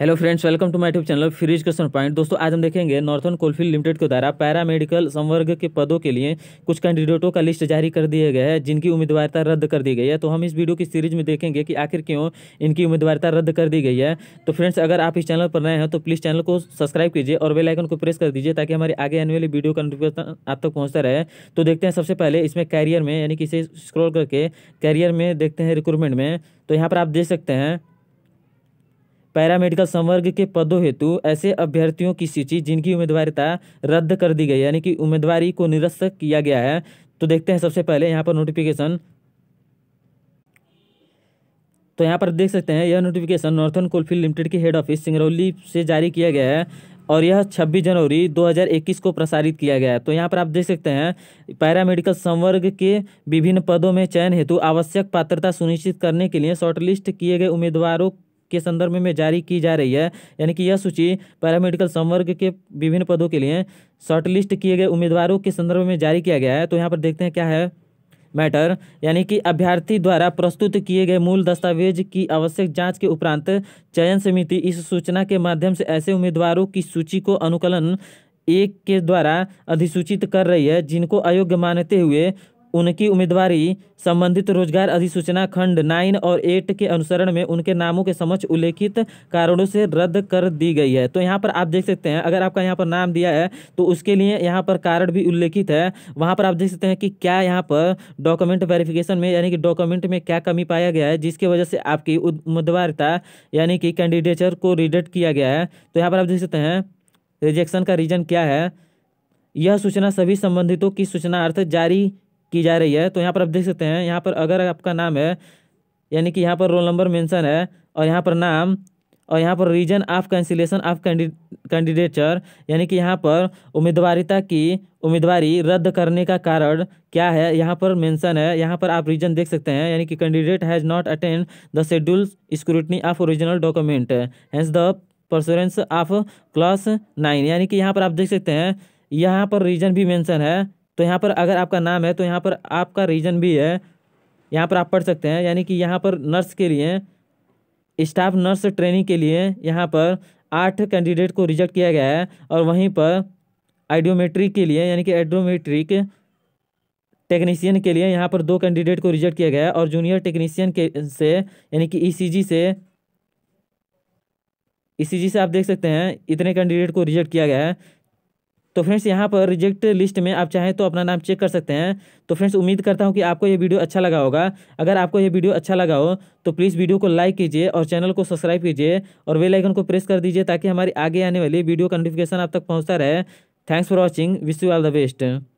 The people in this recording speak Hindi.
hello friends welcome to my YouTube channel freeze question point दोस्तों आज हम देखेंगे नॉर्थन कोलफील्ड लिमिटेड के द्वारा पैरा मेडिकल संवर्ग के पदों के लिए कुछ कैंडिडेटों का लिस्ट जारी कर दिया गया है जिनकी उम्मीदवारता रद्द कर दी गई है तो हम इस वीडियो की सीरीज में देखेंगे कि आखिर क्यों इनकी उम्मीदवारता रद्द कर दी गई है तो फ्रेंड्स अगर आप इस चैनल पर नए हैं तो प्लीज़ चैनल को सब्सक्राइब कीजिए और बेलाइकन को प्रेस कर दीजिए ताकि हमारे आगे आने वाली वीडियो का नोटिफिकेशन आप तक पहुँचता रहे तो देखते हैं सबसे पहले इसमें कैरियर में यानी कि इसे स्क्रॉल करके कैरियर में देखते हैं रिक्रूटमेंट में तो यहाँ पर आप देख सकते हैं पैरामेडिकल संवर्ग के पदों हेतु ऐसे अभ्यर्थियों की सूची जिनकी उम्मीदवारिता रद्द कर दी गई यानी कि उम्मीदवारी को निरस्त किया गया है तो देखते हैं सबसे पहले यहाँ पर नोटिफिकेशन तो यहाँ पर देख सकते हैं यह नोटिफिकेशन नॉर्थन कोलफील्ड लिमिटेड के हेड ऑफिस सिंगरौली से जारी किया गया है और यह 26 जनवरी 2021 को प्रसारित किया गया है तो यहाँ पर आप देख सकते हैं पैरामेडिकल संवर्ग के विभिन्न पदों में चयन हेतु आवश्यक पात्रता सुनिश्चित करने के लिए शॉर्टलिस्ट किए गए उम्मीदवारों के संदर्भ में जारी की जा रही है यानी कि यह सूची पैरामेडिकल संवर्ग के विभिन्न पदों के लिए शॉर्टलिस्ट किए गए उम्मीदवारों के संदर्भ में जारी किया गया है तो यहाँ पर देखते हैं क्या है मैटर यानी कि अभ्यर्थी द्वारा प्रस्तुत किए गए मूल दस्तावेज की आवश्यक जांच के उपरांत चयन समिति इस सूचना के माध्यम से ऐसे उम्मीदवारों की सूची को अनुकलन एक के द्वारा अधिसूचित कर रही है जिनको अयोग्य मानते हुए उनकी उम्मीदवारी संबंधित रोजगार अधिसूचना खंड नाइन और एट के अनुसरण में उनके नामों के समक्ष उल्लेखित कारणों से रद्द कर दी गई है तो यहाँ पर आप देख सकते हैं अगर आपका यहाँ पर नाम दिया है तो उसके लिए यहाँ पर कारण भी उल्लेखित है वहाँ पर आप देख सकते हैं कि क्या यहाँ पर डॉक्यूमेंट वेरिफिकेशन में यानी कि डॉक्यूमेंट में क्या कमी पाया गया है जिसकी वजह से आपकी उम्मीदवारता यानी कि कैंडिडेचर को रिजेक्ट किया गया है तो यहाँ पर आप देख सकते हैं रिजेक्शन का रीजन क्या है यह सूचना सभी संबंधितों की सूचना अर्थ जारी की जा रही है तो यहाँ पर आप देख सकते हैं यहाँ पर अगर आपका नाम है यानी कि यहाँ पर रोल नंबर मेंशन है और यहाँ पर नाम और यहाँ पर reason of cancellation of candidature यानी कि यहाँ पर उम्मीदवारिता की उम्मीदवारी रद्द करने का कारण क्या है यहाँ पर मेंशन है यहाँ पर आप रीजन देख सकते हैं यानी कि candidate has not attend the schedule scrutiny of original document hence the pursuance of class nine यानी कि यहाँ पर आप देख सकते हैं यहाँ पर रीजन भी मेंशन है तो यहाँ पर अगर आपका नाम है तो यहाँ पर आपका रीजन भी है यहाँ पर आप पढ़ सकते हैं यानी कि यहाँ पर नर्स के लिए स्टाफ नर्स ट्रेनिंग के लिए यहाँ पर आठ कैंडिडेट को रिजेक्ट किया गया है और वहीं पर आइडियोमेट्रिक के लिए यानी कि एडोमेट्रिक टेक्नीसियन के लिए यहाँ पर दो कैंडिडेट को रिजेक्ट किया गया है और जूनियर टेक्नीसियन के से यानी कि ईसीजी e से ईसीजी e से आप देख सकते हैं इतने कैंडिडेट को रिजेक्ट किया गया है तो फ्रेंड्स यहाँ पर रिजेक्ट लिस्ट में आप चाहें तो अपना नाम चेक कर सकते हैं तो फ्रेंड्स उम्मीद करता हूँ कि आपको ये वीडियो अच्छा लगा होगा अगर आपको ये वीडियो अच्छा लगा हो तो प्लीज़ वीडियो को लाइक कीजिए और चैनल को सब्सक्राइब कीजिए और वेलाइकन को प्रेस कर दीजिए ताकि हमारी आगे आने वाली वीडियो का नोटिफिकेशन आप तक पहुँचता रहे thanks for watching wish you all the best